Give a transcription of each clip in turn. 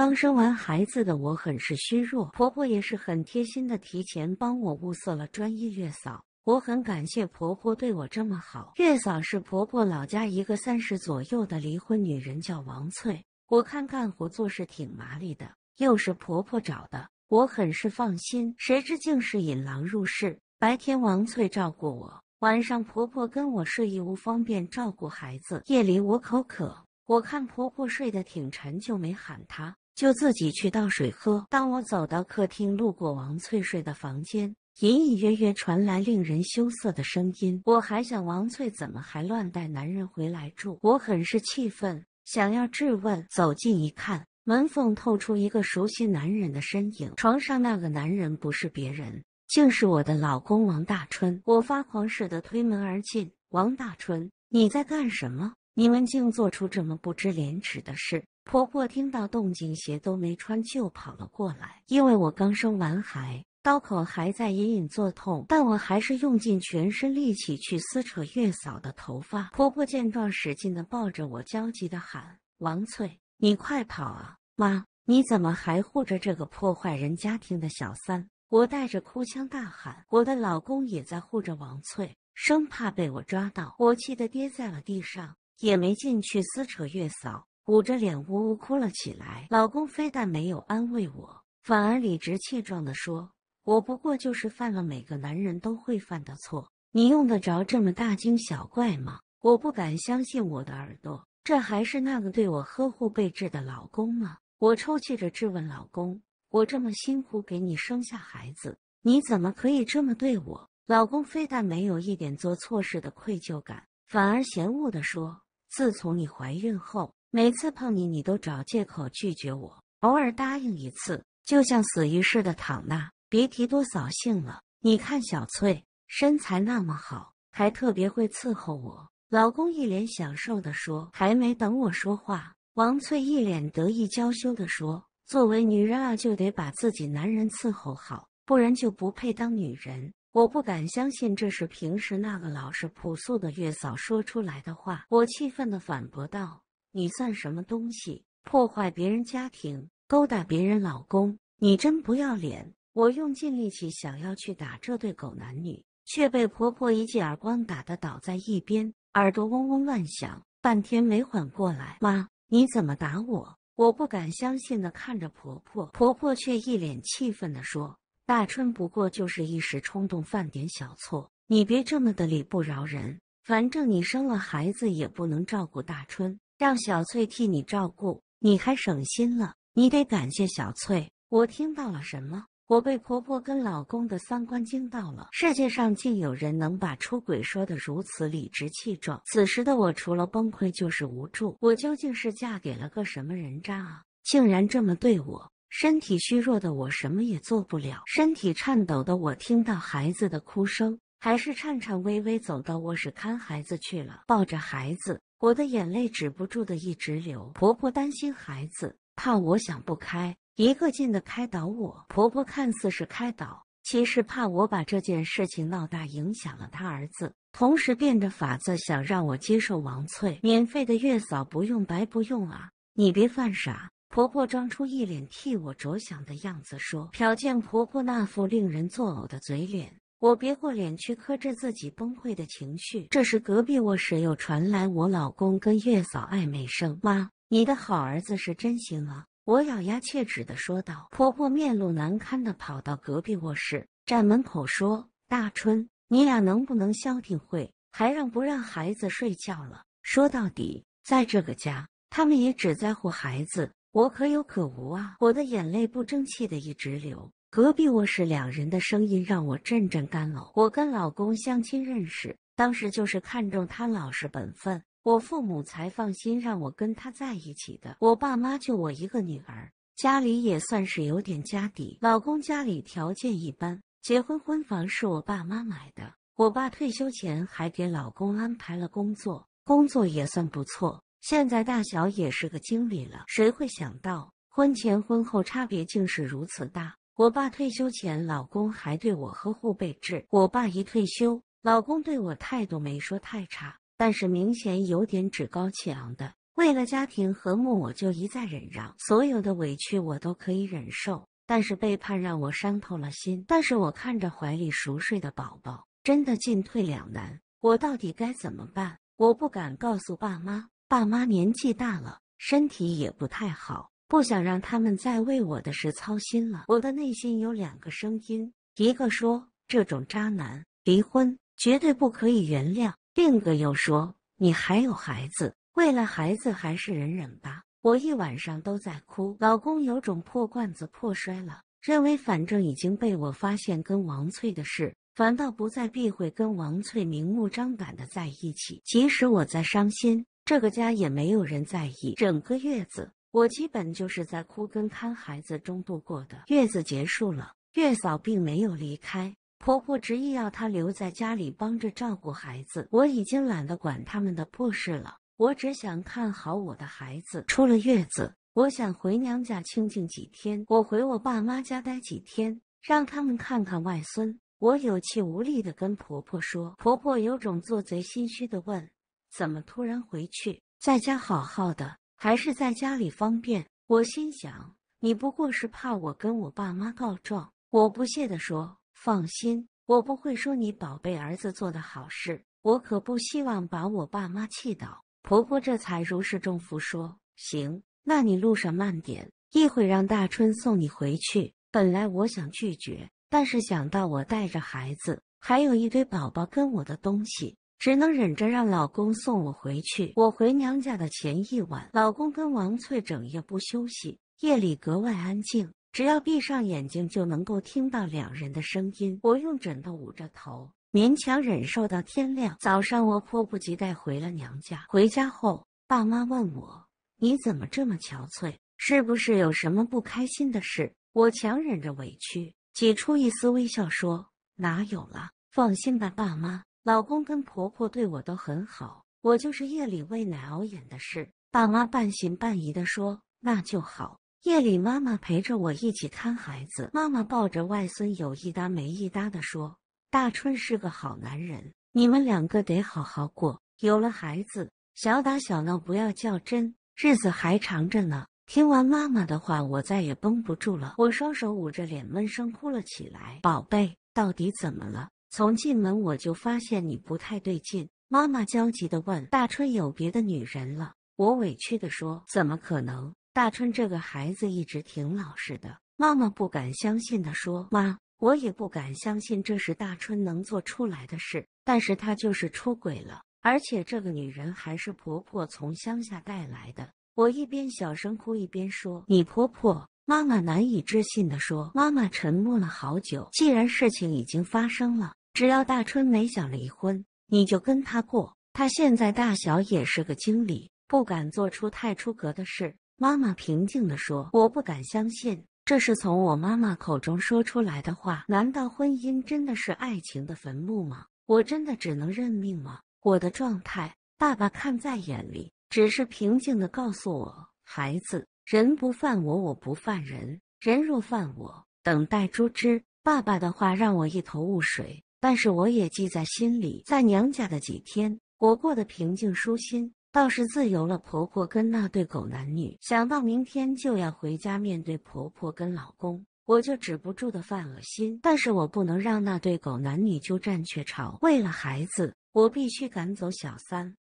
刚生完孩子的我很是虚弱，婆婆也是很贴心的提前帮我物色了专业月嫂，我很感谢婆婆对我这么好。月嫂是婆婆老家一个三十左右的离婚女人，叫王翠，我看干活做事挺麻利的，又是婆婆找的，我很是放心。谁知竟是引狼入室。白天王翠照顾我，晚上婆婆跟我睡一屋，方便照顾孩子。夜里我口渴，我看婆婆睡得挺沉，就没喊她。就自己去倒水喝。当我走到客厅，路过王翠睡的房间，隐隐约约传来令人羞涩的声音。我还想，王翠怎么还乱带男人回来住？我很是气愤，想要质问。走近一看，门缝透出一个熟悉男人的身影。床上那个男人不是别人，竟是我的老公王大春。我发狂似的推门而进：“王大春，你在干什么？你们竟做出这么不知廉耻的事！”婆婆听到动静，鞋都没穿就跑了过来。因为我刚生完孩，刀口还在隐隐作痛，但我还是用尽全身力气去撕扯月嫂的头发。婆婆见状，使劲的抱着我，焦急的喊：“王翠，你快跑啊！妈，你怎么还护着这个破坏人家庭的小三？”我带着哭腔大喊：“我的老公也在护着王翠，生怕被我抓到。”我气得跌在了地上，也没进去撕扯月嫂。捂着脸呜呜哭了起来。老公非但没有安慰我，反而理直气壮地说：“我不过就是犯了每个男人都会犯的错，你用得着这么大惊小怪吗？”我不敢相信我的耳朵，这还是那个对我呵护备至的老公吗？我抽泣着质问老公：“我这么辛苦给你生下孩子，你怎么可以这么对我？”老公非但没有一点做错事的愧疚感，反而嫌恶地说：“自从你怀孕后。”每次碰你，你都找借口拒绝我，偶尔答应一次，就像死鱼似的躺那，别提多扫兴了。你看小翠，身材那么好，还特别会伺候我。老公一脸享受的说。还没等我说话，王翠一脸得意娇羞的说：“作为女人啊，就得把自己男人伺候好，不然就不配当女人。”我不敢相信这是平时那个老实朴素的月嫂说出来的话。我气愤的反驳道。你算什么东西？破坏别人家庭，勾搭别人老公，你真不要脸！我用尽力气想要去打这对狗男女，却被婆婆一记耳光打得倒在一边，耳朵嗡嗡乱响，半天没缓过来。妈，你怎么打我？我不敢相信的看着婆婆，婆婆却一脸气愤的说：“大春不过就是一时冲动犯点小错，你别这么的理不饶人。反正你生了孩子也不能照顾大春。”让小翠替你照顾，你还省心了。你得感谢小翠。我听到了什么？我被婆婆跟老公的三观惊到了。世界上竟有人能把出轨说的如此理直气壮。此时的我除了崩溃就是无助。我究竟是嫁给了个什么人渣啊？竟然这么对我！身体虚弱的我什么也做不了，身体颤抖的我听到孩子的哭声，还是颤颤巍巍走到卧室看孩子去了，抱着孩子。我的眼泪止不住的一直流，婆婆担心孩子，怕我想不开，一个劲的开导我。婆婆看似是开导，其实怕我把这件事情闹大，影响了她儿子。同时变着法子想让我接受王翠，免费的月嫂不用白不用啊！你别犯傻。婆婆装出一脸替我着想的样子说。瞟见婆婆那副令人作呕的嘴脸。我别过脸去，克制自己崩溃的情绪。这时，隔壁卧室又传来我老公跟月嫂暧昧声：“妈，你的好儿子是真行啊。”我咬牙切齿的说道。婆婆面露难堪的跑到隔壁卧室，站门口说：“大春，你俩能不能消停会？还让不让孩子睡觉了？”说到底，在这个家，他们也只在乎孩子，我可有可无啊！我的眼泪不争气的一直流。隔壁卧室两人的声音让我阵阵干呕。我跟老公相亲认识，当时就是看中他老实本分，我父母才放心让我跟他在一起的。我爸妈就我一个女儿，家里也算是有点家底。老公家里条件一般，结婚婚房是我爸妈买的。我爸退休前还给老公安排了工作，工作也算不错，现在大小也是个经理了。谁会想到，婚前婚后差别竟是如此大？我爸退休前，老公还对我呵护备至。我爸一退休，老公对我态度没说太差，但是明显有点趾高气昂的。为了家庭和睦，我就一再忍让，所有的委屈我都可以忍受，但是背叛让我伤透了心。但是我看着怀里熟睡的宝宝，真的进退两难。我到底该怎么办？我不敢告诉爸妈，爸妈年纪大了，身体也不太好。不想让他们再为我的事操心了。我的内心有两个声音，一个说这种渣男离婚绝对不可以原谅；另一个又说你还有孩子，为了孩子还是忍忍吧。我一晚上都在哭，老公有种破罐子破摔了，认为反正已经被我发现跟王翠的事，反倒不再避讳跟王翠明目张胆的在一起。即使我在伤心，这个家也没有人在意。整个月子。我基本就是在哭跟看孩子中度过的。月子结束了，月嫂并没有离开，婆婆执意要她留在家里帮着照顾孩子。我已经懒得管他们的破事了，我只想看好我的孩子。出了月子，我想回娘家清静几天，我回我爸妈家待几天，让他们看看外孙。我有气无力的跟婆婆说，婆婆有种做贼心虚的问：“怎么突然回去？在家好好的。”还是在家里方便，我心想，你不过是怕我跟我爸妈告状。我不屑地说：“放心，我不会说你宝贝儿子做的好事，我可不希望把我爸妈气倒。”婆婆这才如释重负说：“行，那你路上慢点，一会让大春送你回去。”本来我想拒绝，但是想到我带着孩子，还有一堆宝宝跟我的东西。只能忍着让老公送我回去。我回娘家的前一晚，老公跟王翠整夜不休息，夜里格外安静，只要闭上眼睛就能够听到两人的声音。我用枕头捂着头，勉强忍受到天亮。早上我迫不及待回了娘家。回家后，爸妈问我：“你怎么这么憔悴？是不是有什么不开心的事？”我强忍着委屈，挤出一丝微笑说：“哪有了，放心吧，爸妈。”老公跟婆婆对我都很好，我就是夜里喂奶熬夜的事。爸妈半信半疑地说：“那就好。”夜里，妈妈陪着我一起看孩子，妈妈抱着外孙有一搭没一搭地说：“大春是个好男人，你们两个得好好过。有了孩子，小打小闹不要较真，日子还长着呢。”听完妈妈的话，我再也绷不住了，我双手捂着脸，闷声哭了起来。“宝贝，到底怎么了？”从进门我就发现你不太对劲，妈妈焦急的问：“大春有别的女人了？”我委屈的说：“怎么可能？大春这个孩子一直挺老实的。”妈妈不敢相信的说：“妈，我也不敢相信这是大春能做出来的事，但是他就是出轨了，而且这个女人还是婆婆从乡下带来的。”我一边小声哭一边说：“你婆婆。”妈妈难以置信的说：“妈妈沉默了好久，既然事情已经发生了。”只要大春没想离婚，你就跟他过。他现在大小也是个经理，不敢做出太出格的事。妈妈平静地说：“我不敢相信，这是从我妈妈口中说出来的话。难道婚姻真的是爱情的坟墓吗？我真的只能认命吗？”我的状态，爸爸看在眼里，只是平静地告诉我：“孩子，人不犯我，我不犯人；人若犯我，等待诛之。”爸爸的话让我一头雾水。但是我也记在心里。在娘家的几天，我过得平静舒心，倒是自由了。婆婆跟那对狗男女，想到明天就要回家面对婆婆跟老公，我就止不住的犯恶心。但是我不能让那对狗男女鸠占鹊巢，为了孩子，我必须赶走小三。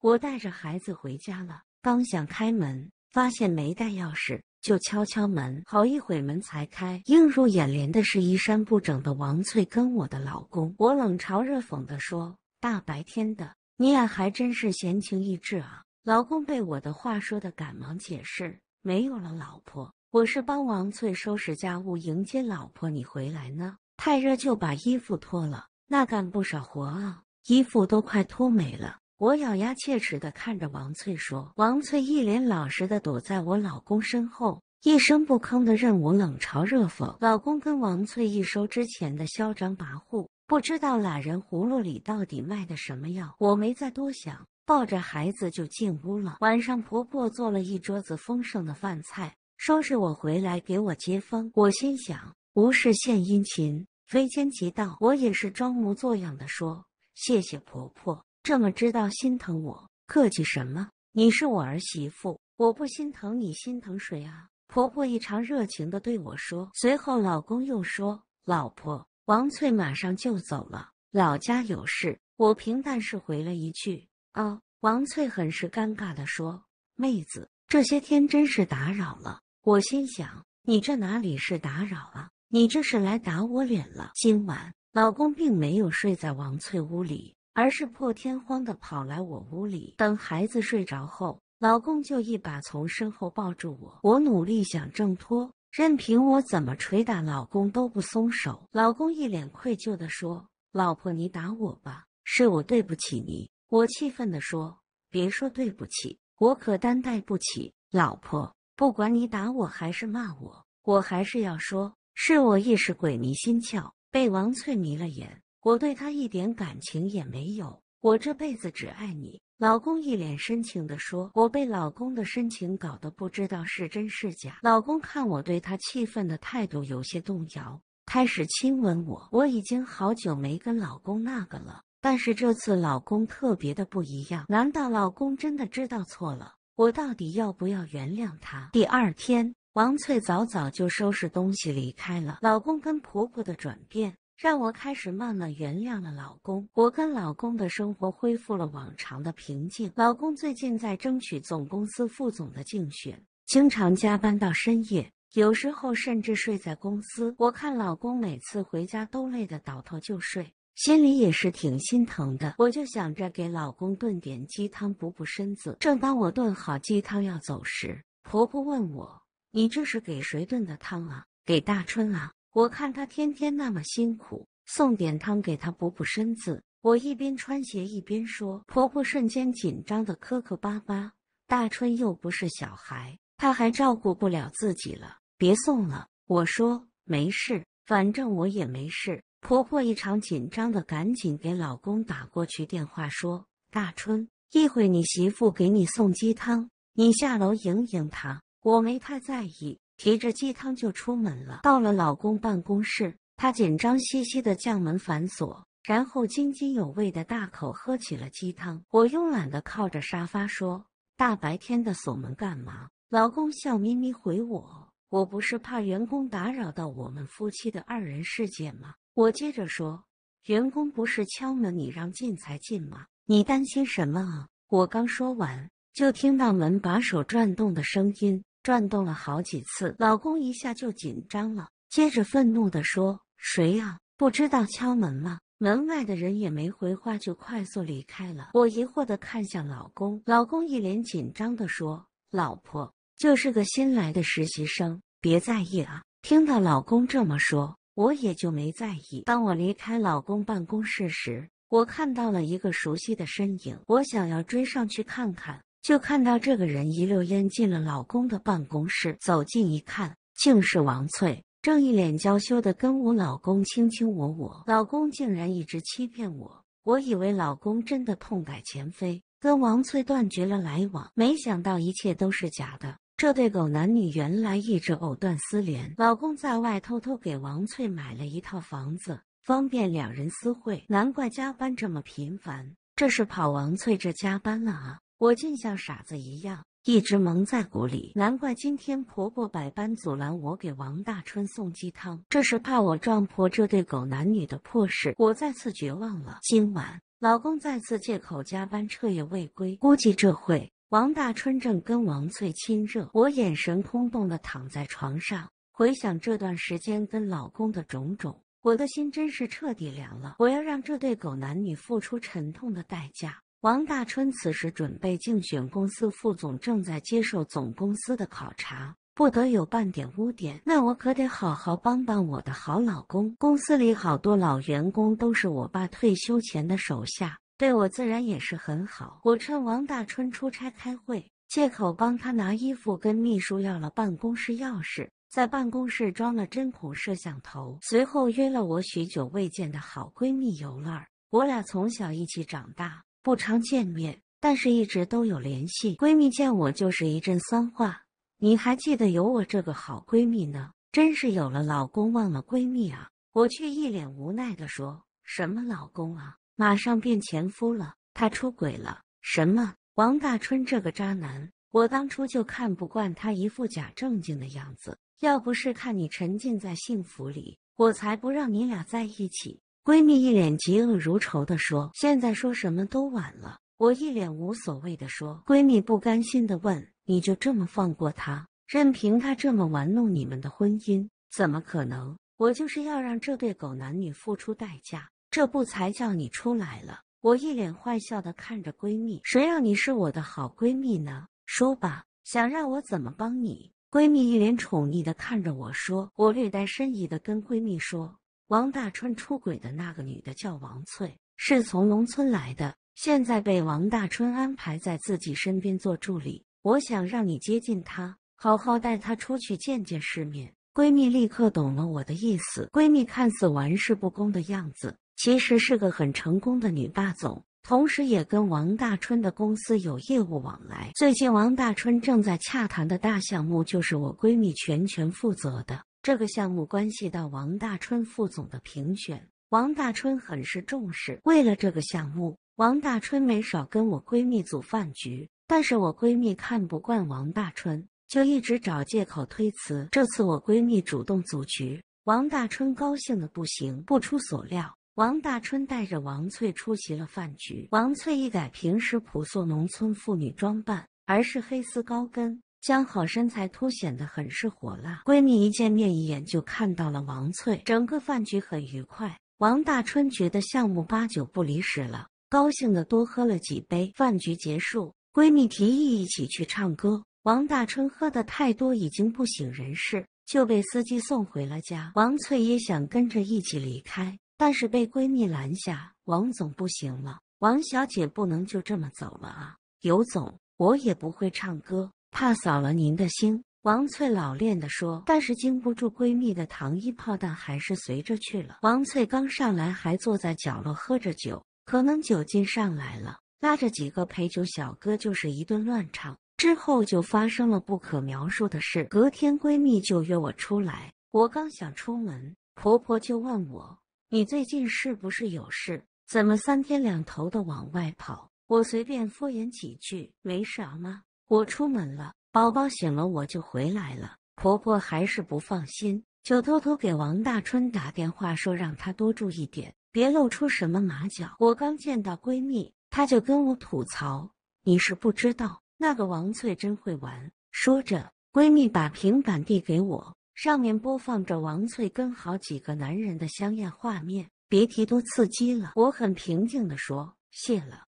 我带着孩子回家了，刚想开门，发现没带钥匙。就敲敲门，好一会门才开，映入眼帘的是衣衫不整的王翠跟我的老公。我冷嘲热讽地说：“大白天的，你俩还真是闲情逸致啊！”老公被我的话说的，赶忙解释：“没有了，老婆，我是帮王翠收拾家务，迎接老婆你回来呢。太热就把衣服脱了，那干不少活啊，衣服都快脱没了。”我咬牙切齿的看着王翠说：“王翠一脸老实的躲在我老公身后，一声不吭的任我冷嘲热讽。老公跟王翠一说之前的嚣张跋扈，不知道俩人葫芦里到底卖的什么药。我没再多想，抱着孩子就进屋了。晚上婆婆做了一桌子丰盛的饭菜，收拾我回来给我接风。我心想，无事献殷勤，非奸即盗。我也是装模作样的说谢谢婆婆。”这么知道心疼我，客气什么？你是我儿媳妇，我不心疼你，心疼谁啊？婆婆异常热情的对我说。随后，老公又说：“老婆。”王翠马上就走了，老家有事。我平淡是回了一句：“哦。”王翠很是尴尬的说：“妹子，这些天真是打扰了。”我心想：“你这哪里是打扰啊？你这是来打我脸了。”今晚，老公并没有睡在王翠屋里。而是破天荒的跑来我屋里。等孩子睡着后，老公就一把从身后抱住我，我努力想挣脱，任凭我怎么捶打，老公都不松手。老公一脸愧疚的说：“老婆，你打我吧，是我对不起你。”我气愤的说：“别说对不起，我可担待不起。”老婆，不管你打我还是骂我，我还是要说，是我一时鬼迷心窍，被王翠迷了眼。我对他一点感情也没有，我这辈子只爱你。”老公一脸深情的说。我被老公的深情搞得不知道是真是假。老公看我对他气愤的态度有些动摇，开始亲吻我。我已经好久没跟老公那个了，但是这次老公特别的不一样。难道老公真的知道错了？我到底要不要原谅他？第二天，王翠早早就收拾东西离开了。老公跟婆婆的转变。让我开始慢慢原谅了老公，我跟老公的生活恢复了往常的平静。老公最近在争取总公司副总的竞选，经常加班到深夜，有时候甚至睡在公司。我看老公每次回家都累得倒头就睡，心里也是挺心疼的。我就想着给老公炖点鸡汤补补身子。正当我炖好鸡汤要走时，婆婆问我：“你这是给谁炖的汤啊？给大春啊？”我看他天天那么辛苦，送点汤给他补补身子。我一边穿鞋一边说：“婆婆，瞬间紧张的磕磕巴巴。大春又不是小孩，他还照顾不了自己了，别送了。”我说：“没事，反正我也没事。”婆婆异常紧张的赶紧给老公打过去电话说：“大春，一会你媳妇给你送鸡汤，你下楼迎迎她。”我没太在意。提着鸡汤就出门了。到了老公办公室，她紧张兮兮的将门反锁，然后津津有味的大口喝起了鸡汤。我慵懒的靠着沙发说：“大白天的锁门干嘛？”老公笑眯眯回我：“我不是怕员工打扰到我们夫妻的二人世界吗？”我接着说：“员工不是敲门你让进才进吗？你担心什么啊？”我刚说完，就听到门把手转动的声音。转动了好几次，老公一下就紧张了，接着愤怒的说：“谁呀？不知道敲门吗？”门外的人也没回话，就快速离开了。我疑惑的看向老公，老公一脸紧张的说：“老婆，就是个新来的实习生，别在意啊。”听到老公这么说，我也就没在意。当我离开老公办公室时，我看到了一个熟悉的身影，我想要追上去看看。就看到这个人一溜烟进了老公的办公室，走近一看，竟是王翠，正一脸娇羞的跟我老公卿卿我我。老公竟然一直欺骗我，我以为老公真的痛改前非，跟王翠断绝了来往，没想到一切都是假的。这对狗男女原来一直藕断丝连，老公在外偷偷给王翠买了一套房子，方便两人私会，难怪加班这么频繁，这是跑王翠这加班了啊。我竟像傻子一样一直蒙在鼓里，难怪今天婆婆百般阻拦我给王大春送鸡汤，这是怕我撞破这对狗男女的破事。我再次绝望了。今晚，老公再次借口加班，彻夜未归。估计这会，王大春正跟王翠亲热。我眼神空洞的躺在床上，回想这段时间跟老公的种种，我的心真是彻底凉了。我要让这对狗男女付出沉痛的代价。王大春此时准备竞选公司副总，正在接受总公司的考察，不得有半点污点。那我可得好好帮帮我的好老公。公司里好多老员工都是我爸退休前的手下，对我自然也是很好。我趁王大春出差开会，借口帮他拿衣服，跟秘书要了办公室钥匙，在办公室装了针孔摄像头。随后约了我许久未见的好闺蜜尤乐。我俩从小一起长大。不常见面，但是一直都有联系。闺蜜见我就是一阵酸话，你还记得有我这个好闺蜜呢？真是有了老公忘了闺蜜啊！我却一脸无奈的说：“什么老公啊，马上变前夫了。他出轨了。什么王大春这个渣男，我当初就看不惯他一副假正经的样子。要不是看你沉浸在幸福里，我才不让你俩在一起。”闺蜜一脸嫉恶如仇地说：“现在说什么都晚了。”我一脸无所谓的说。闺蜜不甘心的问：“你就这么放过他？任凭他这么玩弄你们的婚姻？怎么可能？我就是要让这对狗男女付出代价。这不才叫你出来了。”我一脸坏笑的看着闺蜜：“谁让你是我的好闺蜜呢？说吧，想让我怎么帮你？”闺蜜一脸宠溺的看着我说。我略带深意的跟闺蜜说。王大春出轨的那个女的叫王翠，是从农村来的，现在被王大春安排在自己身边做助理。我想让你接近她，好好带她出去见见世面。闺蜜立刻懂了我的意思。闺蜜看似玩世不恭的样子，其实是个很成功的女霸总，同时也跟王大春的公司有业务往来。最近王大春正在洽谈的大项目就是我闺蜜全权负责的。这个项目关系到王大春副总的评选，王大春很是重视。为了这个项目，王大春没少跟我闺蜜组饭局，但是我闺蜜看不惯王大春，就一直找借口推辞。这次我闺蜜主动组局，王大春高兴的不行。不出所料，王大春带着王翠出席了饭局。王翠一改平时朴素农村妇女装扮，而是黑丝高跟。将好身材凸显得很是火辣，闺蜜一见面一眼就看到了王翠。整个饭局很愉快，王大春觉得项目八九不离十了，高兴的多喝了几杯。饭局结束，闺蜜提议一起去唱歌。王大春喝的太多，已经不省人事，就被司机送回了家。王翠也想跟着一起离开，但是被闺蜜拦下。王总不行了，王小姐不能就这么走了啊！尤总，我也不会唱歌。怕扫了您的兴，王翠老练的说。但是经不住闺蜜的糖衣炮弹，还是随着去了。王翠刚上来还坐在角落喝着酒，可能酒劲上来了，拉着几个陪酒小哥就是一顿乱唱。之后就发生了不可描述的事。隔天闺蜜就约我出来，我刚想出门，婆婆就问我：“你最近是不是有事？怎么三天两头的往外跑？”我随便敷衍几句：“没啥，吗？我出门了，宝宝醒了，我就回来了。婆婆还是不放心，就偷偷给王大春打电话，说让他多注意点，别露出什么马脚。我刚见到闺蜜，她就跟我吐槽：“你是不知道，那个王翠真会玩。”说着，闺蜜把平板递给我，上面播放着王翠跟好几个男人的香艳画面，别提多刺激了。我很平静地说：“谢了。”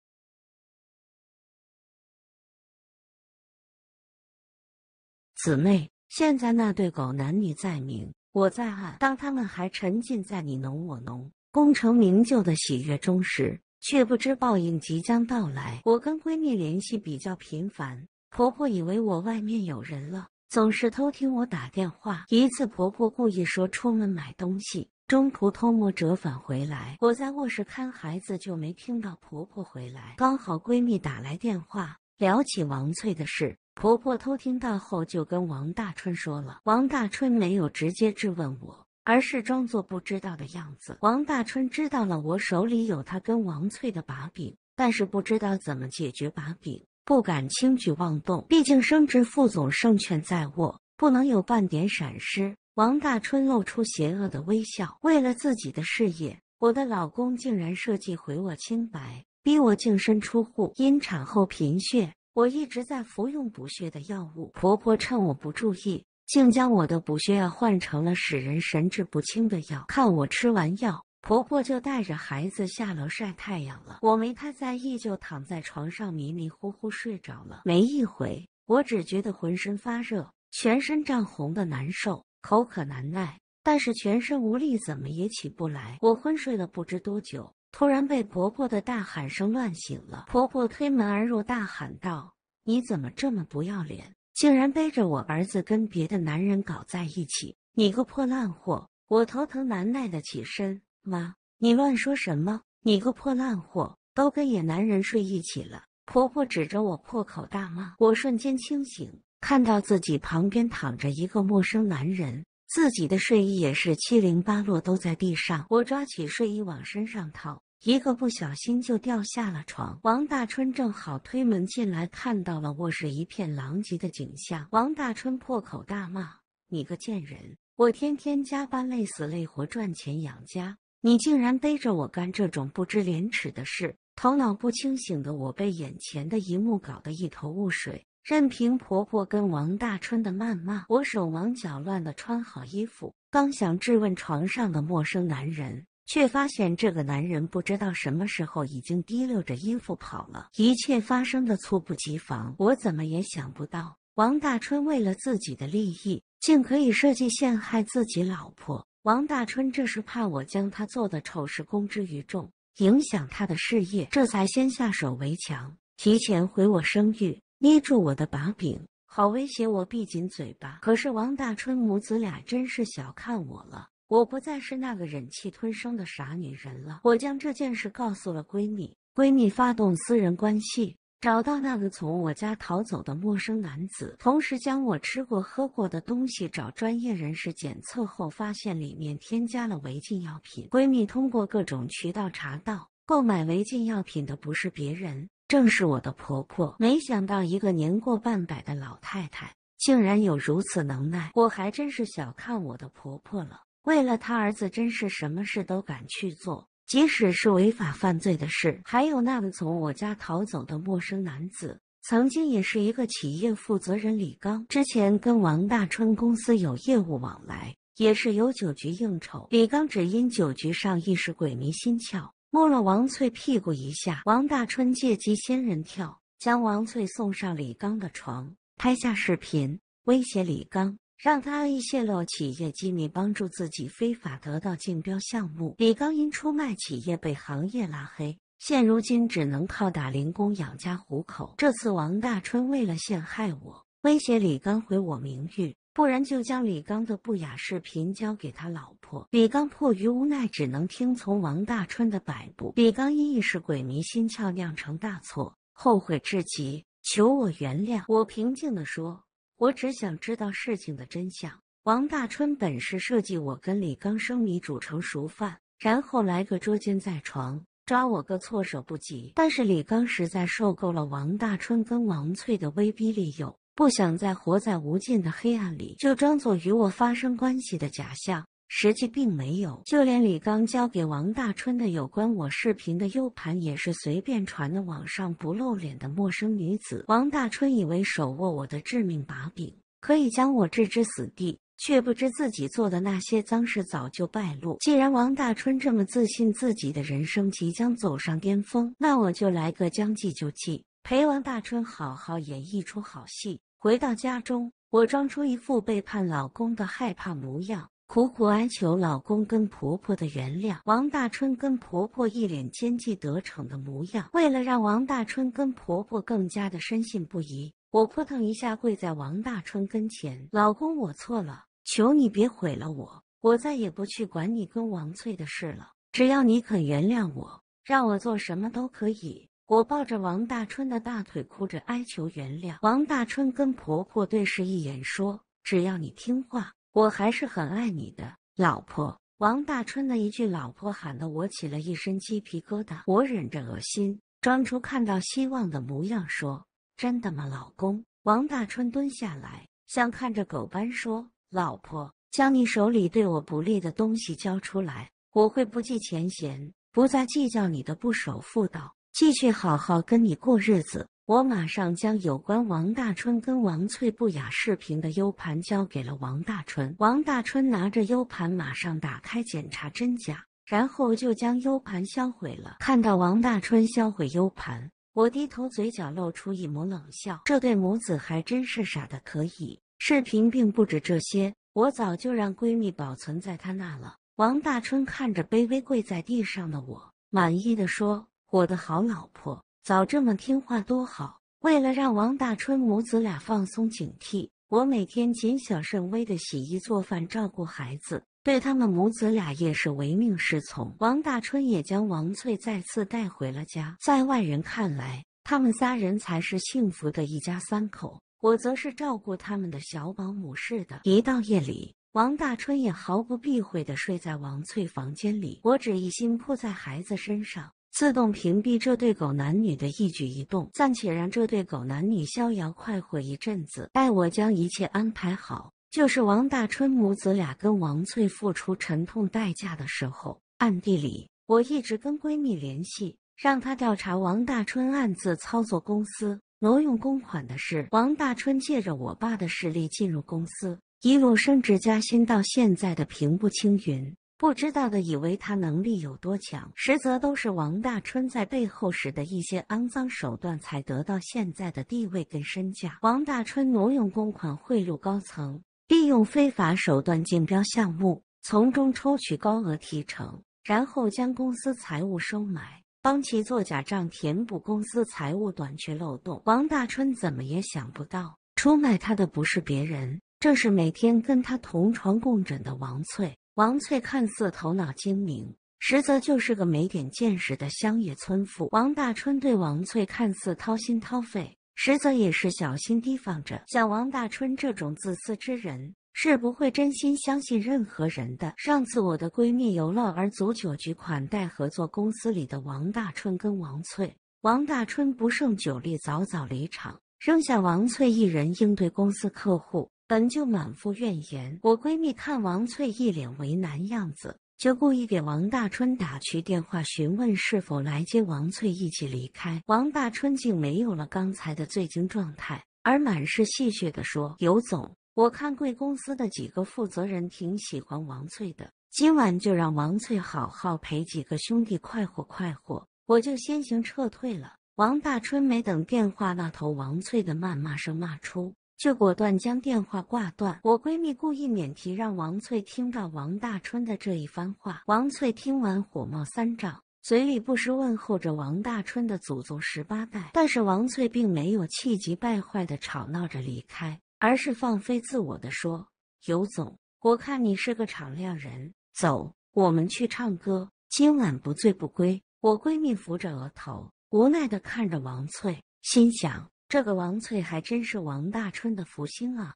姊妹，现在那对狗男女在明，我在暗。当他们还沉浸在你侬我侬、功成名就的喜悦中时，却不知报应即将到来。我跟闺蜜联系比较频繁，婆婆以为我外面有人了，总是偷听我打电话。一次，婆婆故意说出门买东西，中途偷摸折返回来，我在卧室看孩子就没听到婆婆回来。刚好闺蜜打来电话，聊起王翠的事。婆婆偷听到后，就跟王大春说了。王大春没有直接质问我，而是装作不知道的样子。王大春知道了我手里有他跟王翠的把柄，但是不知道怎么解决把柄，不敢轻举妄动。毕竟升职副总胜券在握，不能有半点闪失。王大春露出邪恶的微笑，为了自己的事业，我的老公竟然设计毁我清白，逼我净身出户，因产后贫血。我一直在服用补血的药物，婆婆趁我不注意，竟将我的补血药换成了使人神志不清的药。看我吃完药，婆婆就带着孩子下楼晒太阳了。我没太在意，就躺在床上迷迷糊糊睡着了。没一会，我只觉得浑身发热，全身涨红的难受，口渴难耐，但是全身无力，怎么也起不来。我昏睡了不知多久。突然被婆婆的大喊声乱醒了。婆婆推门而入，大喊道：“你怎么这么不要脸？竟然背着我儿子跟别的男人搞在一起！你个破烂货！”我头疼难耐的起身：“妈，你乱说什么？你个破烂货，都跟野男人睡一起了！”婆婆指着我破口大骂。我瞬间清醒，看到自己旁边躺着一个陌生男人。自己的睡衣也是七零八落，都在地上。我抓起睡衣往身上套，一个不小心就掉下了床。王大春正好推门进来，看到了卧室一片狼藉的景象。王大春破口大骂：“你个贱人！我天天加班累死累活赚钱养家，你竟然背着我干这种不知廉耻的事！”头脑不清醒的我被眼前的一幕搞得一头雾水。任凭婆婆跟王大春的谩骂，我手忙脚乱的穿好衣服，刚想质问床上的陌生男人，却发现这个男人不知道什么时候已经提溜着衣服跑了。一切发生的猝不及防，我怎么也想不到，王大春为了自己的利益，竟可以设计陷害自己老婆。王大春这是怕我将他做的丑事公之于众，影响他的事业，这才先下手为强，提前毁我声誉。捏住我的把柄，好威胁我闭紧嘴巴。可是王大春母子俩真是小看我了。我不再是那个忍气吞声的傻女人了。我将这件事告诉了闺蜜，闺蜜发动私人关系，找到那个从我家逃走的陌生男子，同时将我吃过喝过的东西找专业人士检测后，发现里面添加了违禁药品。闺蜜通过各种渠道查到，购买违禁药品的不是别人。正是我的婆婆，没想到一个年过半百的老太太，竟然有如此能耐，我还真是小看我的婆婆了。为了她儿子，真是什么事都敢去做，即使是违法犯罪的事。还有那个从我家逃走的陌生男子，曾经也是一个企业负责人李刚，之前跟王大春公司有业务往来，也是有酒局应酬。李刚只因酒局上一时鬼迷心窍。摸了王翠屁股一下，王大春借机仙人跳，将王翠送上李刚的床，拍下视频，威胁李刚，让他意泄露企业机密，帮助自己非法得到竞标项目。李刚因出卖企业被行业拉黑，现如今只能靠打零工养家糊口。这次王大春为了陷害我，威胁李刚毁我名誉。不然就将李刚的不雅视频交给他老婆。李刚迫于无奈，只能听从王大春的摆布。李刚一时鬼迷心窍，酿成大错，后悔至极，求我原谅。我平静地说：“我只想知道事情的真相。”王大春本是设计我跟李刚生米煮成熟饭，然后来个捉奸在床，抓我个措手不及。但是李刚实在受够了王大春跟王翠的威逼利诱。不想再活在无尽的黑暗里，就装作与我发生关系的假象，实际并没有。就连李刚交给王大春的有关我视频的 U 盘，也是随便传的网上不露脸的陌生女子。王大春以为手握我的致命把柄，可以将我置之死地，却不知自己做的那些脏事早就败露。既然王大春这么自信自己的人生即将走上巅峰，那我就来个将计就计。陪王大春好好演一出好戏。回到家中，我装出一副背叛老公的害怕模样，苦苦哀求老公跟婆婆的原谅。王大春跟婆婆一脸奸计得逞的模样。为了让王大春跟婆婆更加的深信不疑，我扑腾一下跪在王大春跟前：“老公，我错了，求你别毁了我，我再也不去管你跟王翠的事了。只要你肯原谅我，让我做什么都可以。”我抱着王大春的大腿，哭着哀求原谅。王大春跟婆婆对视一眼，说：“只要你听话，我还是很爱你的，老婆。”王大春的一句“老婆”喊得我起了一身鸡皮疙瘩。我忍着恶心，装出看到希望的模样，说：“真的吗，老公？”王大春蹲下来，像看着狗般说：“老婆，将你手里对我不利的东西交出来，我会不计前嫌，不再计较你的不守妇道。”继续好好跟你过日子。我马上将有关王大春跟王翠不雅视频的 U 盘交给了王大春。王大春拿着 U 盘，马上打开检查真假，然后就将 U 盘销毁了。看到王大春销毁 U 盘，我低头，嘴角露出一抹冷笑。这对母子还真是傻的可以。视频并不止这些，我早就让闺蜜保存在她那了。王大春看着卑微跪在地上的我，满意的说。我的好老婆，早这么听话多好！为了让王大春母子俩放松警惕，我每天谨小慎微的洗衣做饭，照顾孩子，对他们母子俩也是唯命是从。王大春也将王翠再次带回了家。在外人看来，他们仨人才是幸福的一家三口，我则是照顾他们的小保姆似的。一到夜里，王大春也毫不避讳地睡在王翠房间里，我只一心扑在孩子身上。自动屏蔽这对狗男女的一举一动，暂且让这对狗男女逍遥快活一阵子。待我将一切安排好，就是王大春母子俩跟王翠付出沉痛代价的时候。暗地里，我一直跟闺蜜联系，让她调查王大春暗自操作公司挪用公款的事。王大春借着我爸的势力进入公司，一路升职加薪到现在的平步青云。不知道的以为他能力有多强，实则都是王大春在背后使的一些肮脏手段才得到现在的地位跟身价。王大春挪用公款贿赂高层，利用非法手段竞标项目，从中抽取高额提成，然后将公司财务收买，帮其做假账，填补公司财务短缺漏洞。王大春怎么也想不到，出卖他的不是别人，正是每天跟他同床共枕的王翠。王翠看似头脑精明，实则就是个没点见识的乡野村妇。王大春对王翠看似掏心掏肺，实则也是小心提防着。像王大春这种自私之人，是不会真心相信任何人的。上次我的闺蜜游乐儿足酒局款待合作公司里的王大春跟王翠，王大春不胜酒力，早早离场，扔下王翠一人应对公司客户。本就满腹怨言，我闺蜜看王翠一脸为难样子，就故意给王大春打去电话，询问是否来接王翠一起离开。王大春竟没有了刚才的醉精状态，而满是戏谑的说：“尤总，我看贵公司的几个负责人挺喜欢王翠的，今晚就让王翠好好陪几个兄弟快活快活，我就先行撤退了。”王大春没等电话那头王翠的谩骂声骂出。就果断将电话挂断。我闺蜜故意免提，让王翠听到王大春的这一番话。王翠听完火冒三丈，嘴里不时问候着王大春的祖宗十八代。但是王翠并没有气急败坏的吵闹着离开，而是放飞自我的说：“尤总，我看你是个敞亮人，走，我们去唱歌，今晚不醉不归。”我闺蜜扶着额头，无奈的看着王翠，心想。这个王翠还真是王大春的福星啊！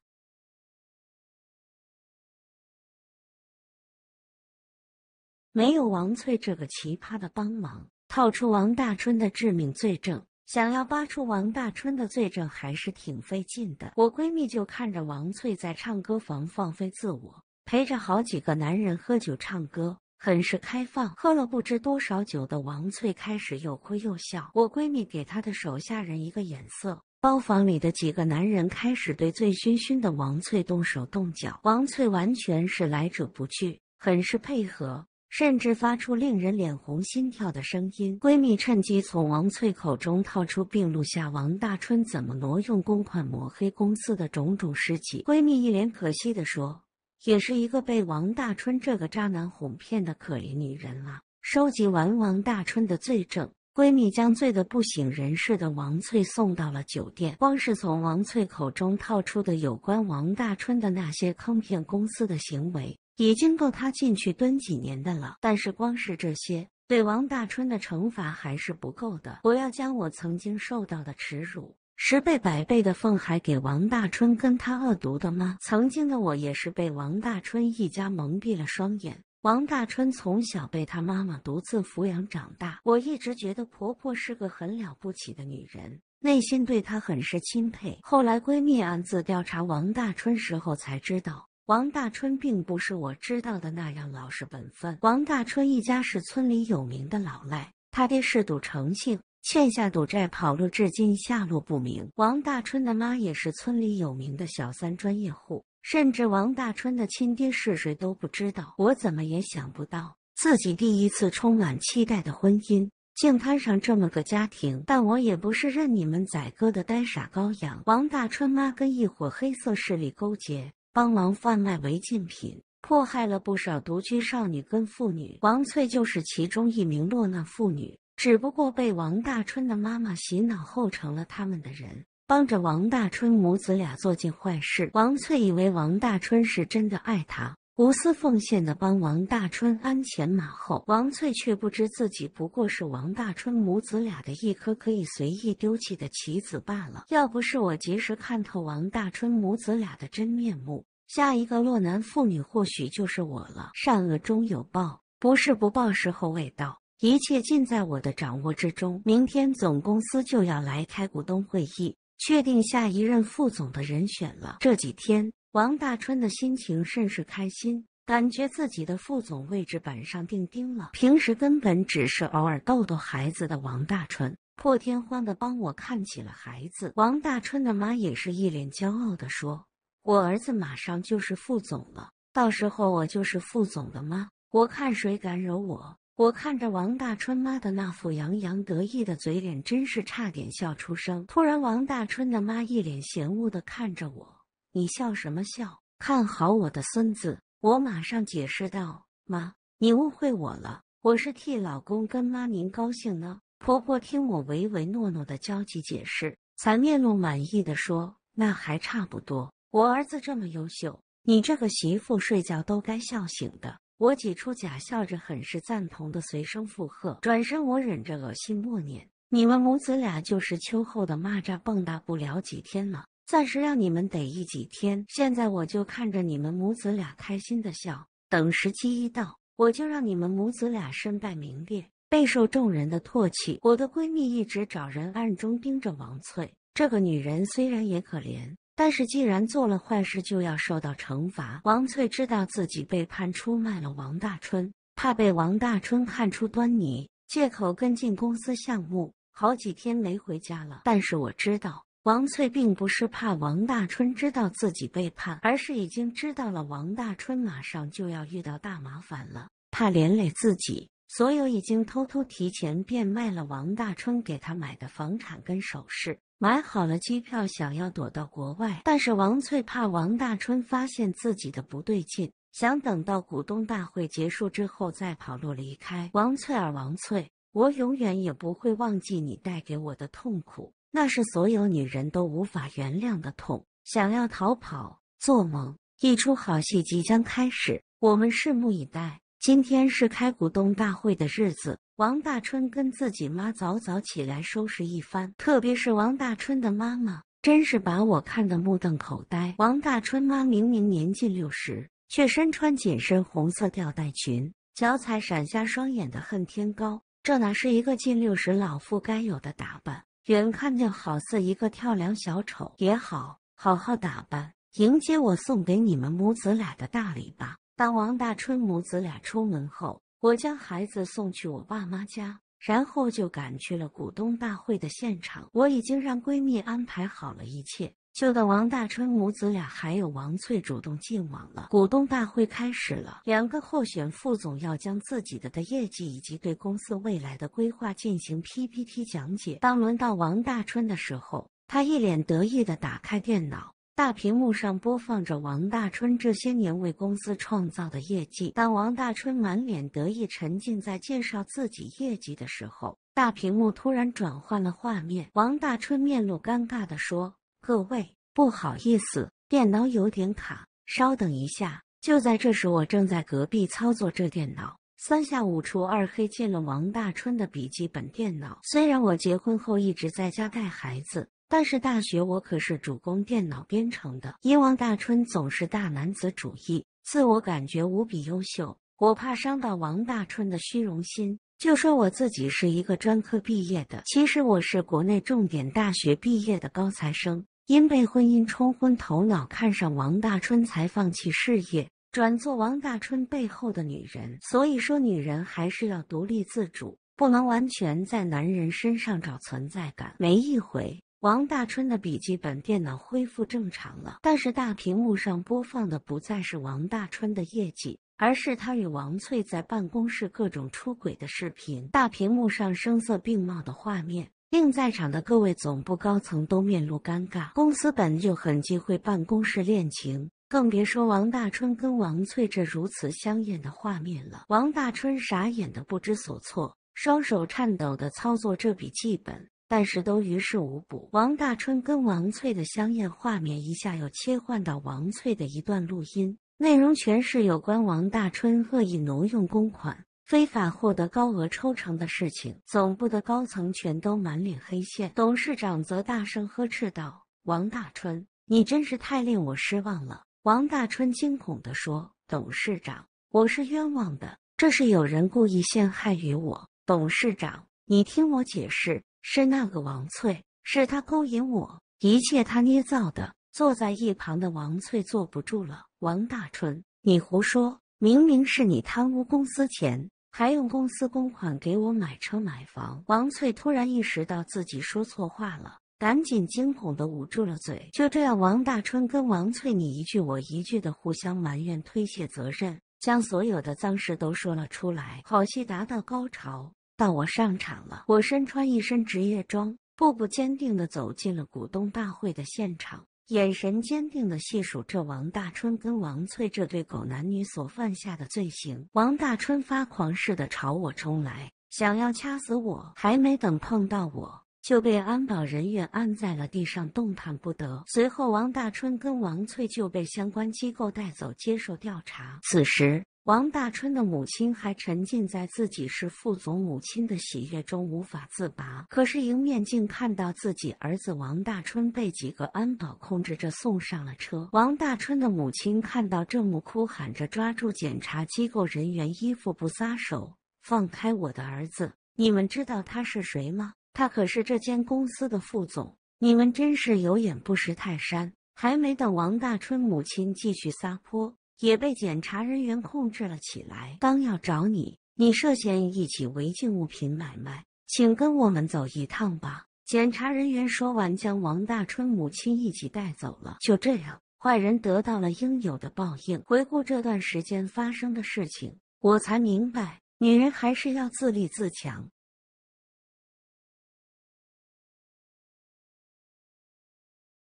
没有王翠这个奇葩的帮忙，套出王大春的致命罪证，想要扒出王大春的罪证还是挺费劲的。我闺蜜就看着王翠在唱歌房放飞自我，陪着好几个男人喝酒唱歌，很是开放。喝了不知多少酒的王翠开始又哭又笑。我闺蜜给她的手下人一个眼色。包房里的几个男人开始对醉醺醺的王翠动手动脚，王翠完全是来者不拒，很是配合，甚至发出令人脸红心跳的声音。闺蜜趁机从王翠口中套出并录下王大春怎么挪用公款、抹黑公司的种种事迹。闺蜜一脸可惜地说：“也是一个被王大春这个渣男哄骗的可怜女人了。”收集完王大春的罪证。闺蜜将醉得不省人事的王翠送到了酒店。光是从王翠口中套出的有关王大春的那些坑骗公司的行为，已经够他进去蹲几年的了。但是光是这些，对王大春的惩罚还是不够的。我要将我曾经受到的耻辱十倍百倍的奉还给王大春跟他恶毒的妈。曾经的我也是被王大春一家蒙蔽了双眼。王大春从小被他妈妈独自抚养长大，我一直觉得婆婆是个很了不起的女人，内心对她很是钦佩。后来闺蜜暗自调查王大春时候，才知道王大春并不是我知道的那样老实本分。王大春一家是村里有名的老赖，他爹嗜赌成性，欠下赌债跑路，至今下落不明。王大春的妈也是村里有名的小三专业户。甚至王大春的亲爹是谁都不知道。我怎么也想不到，自己第一次充满期待的婚姻，竟摊上这么个家庭。但我也不是任你们宰割的呆傻羔羊。王大春妈跟一伙黑色势力勾结，帮忙贩卖违禁品，迫害了不少独居少女跟妇女。王翠就是其中一名落难妇女，只不过被王大春的妈妈洗脑后，成了他们的人。帮着王大春母子俩做件坏事，王翠以为王大春是真的爱她，无私奉献的帮王大春鞍前马后，王翠却不知自己不过是王大春母子俩的一颗可以随意丢弃的棋子罢了。要不是我及时看透王大春母子俩的真面目，下一个落难妇女或许就是我了。善恶终有报，不是不报，时候未到，一切尽在我的掌握之中。明天总公司就要来开股东会议。确定下一任副总的人选了。这几天，王大春的心情甚是开心，感觉自己的副总位置板上钉钉了。平时根本只是偶尔逗逗孩子的王大春，破天荒的帮我看起了孩子。王大春的妈也是一脸骄傲的说：“我儿子马上就是副总了，到时候我就是副总的妈，我看谁敢惹我！”我看着王大春妈的那副洋洋得意的嘴脸，真是差点笑出声。突然，王大春的妈一脸嫌恶的看着我：“你笑什么笑？看好我的孙子！”我马上解释道：“妈，你误会我了，我是替老公跟妈您高兴呢。”婆婆听我唯唯诺诺的焦急解释，才面露满意的说：“那还差不多，我儿子这么优秀，你这个媳妇睡觉都该笑醒的。”我挤出假笑着，很是赞同的随声附和。转身，我忍着恶心默念：“你们母子俩就是秋后的蚂蚱，蹦跶不了几天了。暂时让你们得意几天，现在我就看着你们母子俩开心的笑。等时机一到，我就让你们母子俩身败名裂，备受众人的唾弃。”我的闺蜜一直找人暗中盯着王翠。这个女人虽然也可怜。但是既然做了坏事，就要受到惩罚。王翠知道自己背叛出卖了王大春，怕被王大春看出端倪，借口跟进公司项目，好几天没回家了。但是我知道，王翠并不是怕王大春知道自己背叛，而是已经知道了王大春马上就要遇到大麻烦了，怕连累自己，所有已经偷偷提前变卖了王大春给他买的房产跟首饰。买好了机票，想要躲到国外，但是王翠怕王大春发现自己的不对劲，想等到股东大会结束之后再跑路离开。王翠儿，王翠，我永远也不会忘记你带给我的痛苦，那是所有女人都无法原谅的痛。想要逃跑，做梦，一出好戏即将开始，我们拭目以待。今天是开股东大会的日子。王大春跟自己妈早早起来收拾一番，特别是王大春的妈妈，真是把我看得目瞪口呆。王大春妈明明年近六十，却身穿紧身红色吊带裙，脚踩闪瞎双眼的恨天高，这哪是一个近六十老妇该有的打扮？远看就好似一个跳梁小丑。也好好好打扮，迎接我送给你们母子俩的大礼吧。当王大春母子俩出门后。我将孩子送去我爸妈家，然后就赶去了股东大会的现场。我已经让闺蜜安排好了一切，就等王大春母子俩还有王翠主动进网了。股东大会开始了，两个候选副总要将自己的的业绩以及对公司未来的规划进行 PPT 讲解。当轮到王大春的时候，他一脸得意的打开电脑。大屏幕上播放着王大春这些年为公司创造的业绩。当王大春满脸得意，沉浸在介绍自己业绩的时候，大屏幕突然转换了画面。王大春面露尴尬地说：“各位，不好意思，电脑有点卡，稍等一下。”就在这时，我正在隔壁操作这电脑。三下五除二，黑进了王大春的笔记本电脑。虽然我结婚后一直在家带孩子。但是大学我可是主攻电脑编程的。以往大春总是大男子主义，自我感觉无比优秀。我怕伤到王大春的虚荣心，就说我自己是一个专科毕业的。其实我是国内重点大学毕业的高材生，因被婚姻冲昏头脑，看上王大春才放弃事业，转做王大春背后的女人。所以说，女人还是要独立自主，不能完全在男人身上找存在感。没一回。王大春的笔记本电脑恢复正常了，但是大屏幕上播放的不再是王大春的业绩，而是他与王翠在办公室各种出轨的视频。大屏幕上声色并茂的画面，令在场的各位总部高层都面露尴尬。公司本就很忌讳办公室恋情，更别说王大春跟王翠这如此香艳的画面了。王大春傻眼的不知所措，双手颤抖的操作着笔记本。但是都于事无补。王大春跟王翠的香艳画面一下又切换到王翠的一段录音，内容全是有关王大春恶意挪用公款、非法获得高额抽成的事情。总部的高层全都满脸黑线，董事长则大声呵斥道：“王大春，你真是太令我失望了！”王大春惊恐的说：“董事长，我是冤枉的，这是有人故意陷害于我。董事长，你听我解释。”是那个王翠，是他勾引我，一切他捏造的。坐在一旁的王翠坐不住了：“王大春，你胡说！明明是你贪污公司钱，还用公司公款给我买车买房。”王翠突然意识到自己说错话了，赶紧惊恐的捂住了嘴。就这样，王大春跟王翠你一句我一句的互相埋怨、推卸责任，将所有的脏事都说了出来。好戏达到高潮。到我上场了，我身穿一身职业装，步步坚定的走进了股东大会的现场，眼神坚定的细数着王大春跟王翠这对狗男女所犯下的罪行。王大春发狂似的朝我冲来，想要掐死我，还没等碰到我，就被安保人员按在了地上，动弹不得。随后，王大春跟王翠就被相关机构带走接受调查。此时。王大春的母亲还沉浸在自己是副总母亲的喜悦中无法自拔，可是迎面竟看到自己儿子王大春被几个安保控制着送上了车。王大春的母亲看到这幕，哭喊着抓住检查机构人员衣服不撒手：“放开我的儿子！你们知道他是谁吗？他可是这间公司的副总！你们真是有眼不识泰山！”还没等王大春母亲继续撒泼。也被检查人员控制了起来。刚要找你，你涉嫌一起违禁物品买卖，请跟我们走一趟吧。检查人员说完，将王大春母亲一起带走了。就这样，坏人得到了应有的报应。回顾这段时间发生的事情，我才明白，女人还是要自立自强，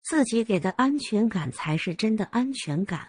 自己给的安全感才是真的安全感。